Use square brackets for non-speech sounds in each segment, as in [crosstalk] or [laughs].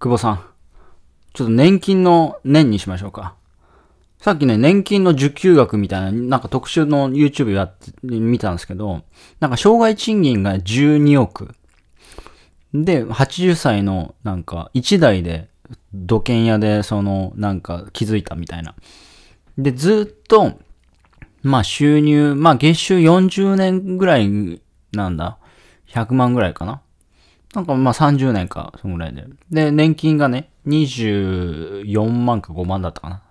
久保さん。ちょっと年金の年にしましょうか。さっきね、年金の受給額みたいな、なんか特集の YouTube やって、見たんですけど、なんか障害賃金が12億。で、80歳の、なんか、1代で、土建屋で、その、なんか、気づいたみたいな。で、ずっと、まあ、収入、まあ、月収40年ぐらいなんだ。100万ぐらいかな。なんかまあ30年か、そのぐらいで。で、年金がね、24万か5万だったかな。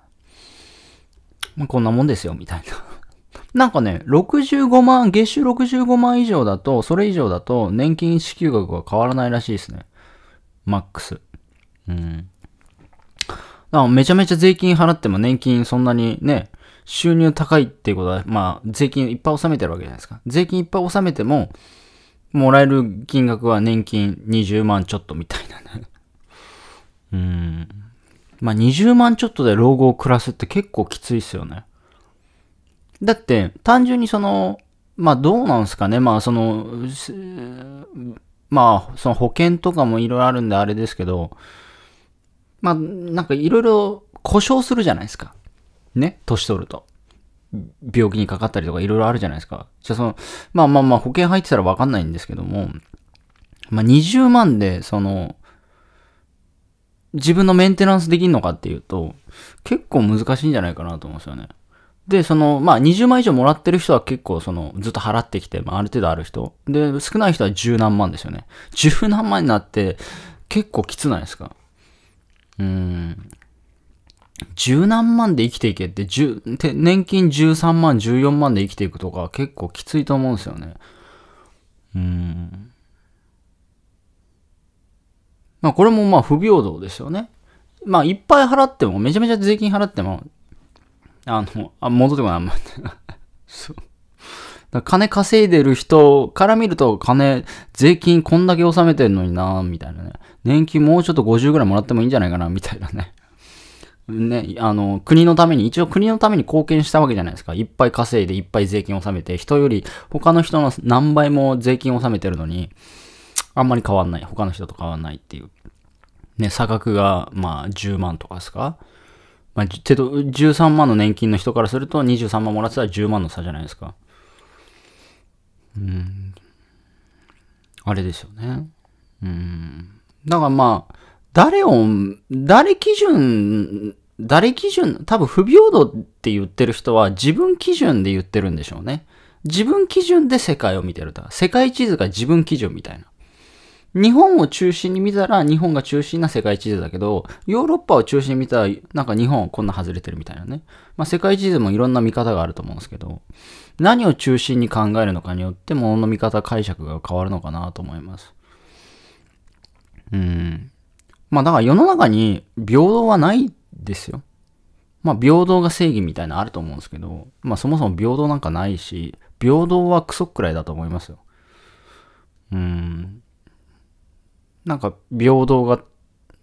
まあ、こんなもんですよ、みたいな。[laughs] なんかね、65万、月収65万以上だと、それ以上だと、年金支給額が変わらないらしいですね。マックス。うん。だからめちゃめちゃ税金払っても年金そんなにね、収入高いっていうことは、まあ、税金いっぱい納めてるわけじゃないですか。税金いっぱい納めても、もらえる金額は年金20万ちょっとみたいなね [laughs] うん。まあ、20万ちょっとで老後を暮らすって結構きついっすよね。だって、単純にその、まあ、どうなんすかね。まあ、その、まあ、その保険とかもいろいろあるんであれですけど、まあ、なんかいろいろ故障するじゃないですか。ね、年取ると。病気にかかったりとかいろいろあるじゃないですか。じゃその、まあまあまあ保険入ってたらわかんないんですけども、まあ20万でその、自分のメンテナンスできるのかっていうと、結構難しいんじゃないかなと思うんですよね。で、その、まあ、20万以上もらってる人は結構、その、ずっと払ってきて、まあ、ある程度ある人。で、少ない人は十何万ですよね。十何万になって、結構きつないですか。うん。十何万で生きていけって、十、年金13万、14万で生きていくとか結構きついと思うんですよね。うん。まあこれもまあ不平等ですよね。まあいっぱい払っても、めちゃめちゃ税金払っても、あの、あ、戻ってこない、あんまり。そう。だ金稼いでる人から見ると金、税金こんだけ納めてんのになみたいなね。年金もうちょっと50ぐらいもらってもいいんじゃないかな、みたいなね。ね、あの、国のために、一応国のために貢献したわけじゃないですか。いっぱい稼いで、いっぱい税金を納めて、人より他の人の何倍も税金を納めてるのに、あんまり変わんない。他の人と変わんないっていう。ね、差額が、まあ、10万とかですかまあ、てと、13万の年金の人からすると、23万もらってたら10万の差じゃないですか。うん。あれですよね。うん。だからまあ、誰を、誰基準、誰基準、多分不平等って言ってる人は自分基準で言ってるんでしょうね。自分基準で世界を見てると。世界地図が自分基準みたいな。日本を中心に見たら日本が中心な世界地図だけど、ヨーロッパを中心に見たらなんか日本こんな外れてるみたいなね。まあ世界地図もいろんな見方があると思うんですけど、何を中心に考えるのかによって物の見方解釈が変わるのかなと思います。うん。まあだから世の中に平等はないですよ。まあ平等が正義みたいなのあると思うんですけど、まあそもそも平等なんかないし、平等はクソくらいだと思いますよ。うーん。なんか平等が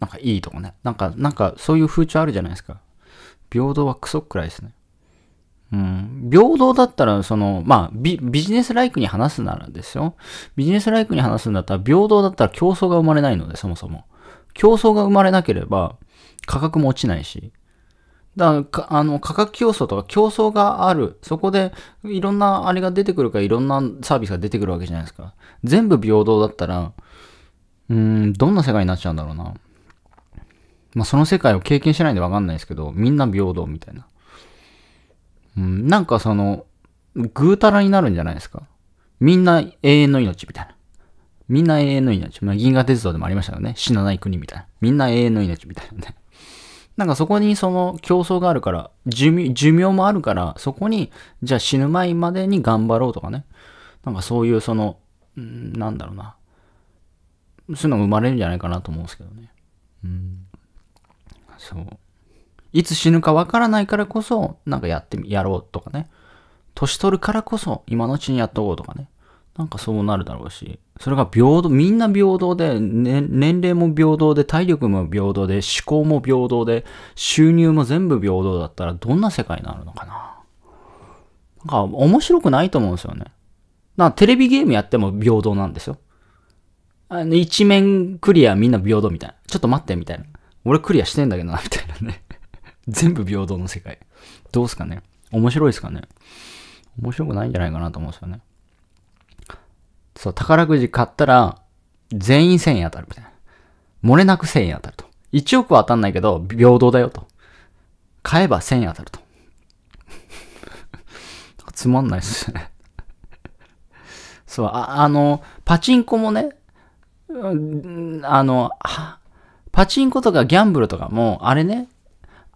なんかいいとかね。なんか、なんかそういう風潮あるじゃないですか。平等はクソくらいですね。うん、平等だったら、その、まあビ、ビジネスライクに話すならですよ。ビジネスライクに話すんだったら、平等だったら競争が生まれないので、そもそも。競争が生まれなければ価格も落ちないし、だからあの価格競争とか競争がある、そこでいろんなあれが出てくるかいろんなサービスが出てくるわけじゃないですか。全部平等だったら、うん、どんな世界になっちゃうんだろうな。まあ、その世界を経験してないんでわかんないですけど、みんな平等みたいな。うん、なんかその、ぐうたらになるんじゃないですか。みんな永遠の命みたいな。みんな永遠の命。まあ、銀河鉄道でもありましたよね。死なない国みたいな。みんな永遠の命みたいなね。[laughs] なんかそこにその競争があるから、寿命寿命もあるから、そこに、じゃあ死ぬ前までに頑張ろうとかね。なんかそういうその、んなんだろうな。そういうのが生まれるんじゃないかなと思うんですけどね。うん。そう。いつ死ぬかわからないからこそ、なんかやってみ、やろうとかね。年取るからこそ、今のうちにやっとこうとかね。なんかそうなるだろうし、それが平等、みんな平等で、ね、年齢も平等で、体力も平等で、思考も平等で、収入も全部平等だったら、どんな世界になるのかななんか面白くないと思うんですよね。なテレビゲームやっても平等なんですよ。あの、一面クリアみんな平等みたいな。ちょっと待ってみたいな。俺クリアしてんだけどな、みたいなね。全部平等の世界。どうすかね面白いですかね面白くないんじゃないかなと思うんですよね。そう、宝くじ買ったら、全員1000円当たるみたいな。漏れなく1000円当たると。1億は当たんないけど、平等だよと。買えば1000円当たると。[laughs] つまんないっすねそう、あ、あの、パチンコもね、あの、パチンコとかギャンブルとかも、あれね、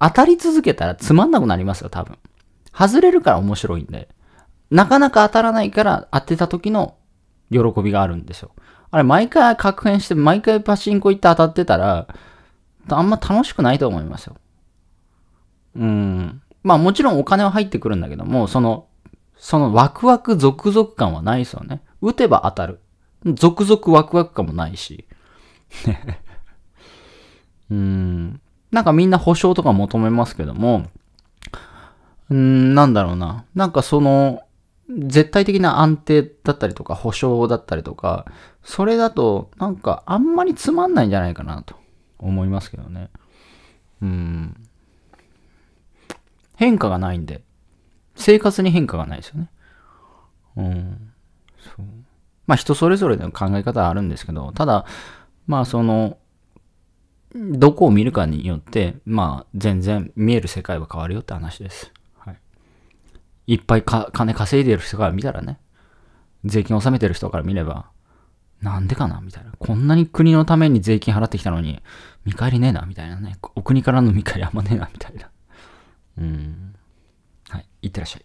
当たり続けたらつまんなくなりますよ、多分。外れるから面白いんで。なかなか当たらないから当てた時の喜びがあるんですよ。あれ、毎回確変して、毎回パチンコ行って当たってたら、あんま楽しくないと思いますよ。うん。まあもちろんお金は入ってくるんだけども、その、そのワクワクゾクゾク感はないですよね。打てば当たる。ゾクゾクワクワク感もないし。[laughs] うん。なんかみんな保証とか求めますけども、うん、なんだろうな。なんかその、絶対的な安定だったりとか保証だったりとか、それだとなんかあんまりつまんないんじゃないかなと思いますけどね。うん。変化がないんで、生活に変化がないですよね。うん。そう。まあ人それぞれの考え方はあるんですけど、ただ、まあその、どこを見るかによって、まあ全然見える世界は変わるよって話です。いっぱい金稼いでる人から見たらね、税金納めてる人から見れば、なんでかなみたいな。こんなに国のために税金払ってきたのに、見返りねえなみたいなね。お国からの見返りあんまねえなみたいな。うん。はい。いってらっしゃい。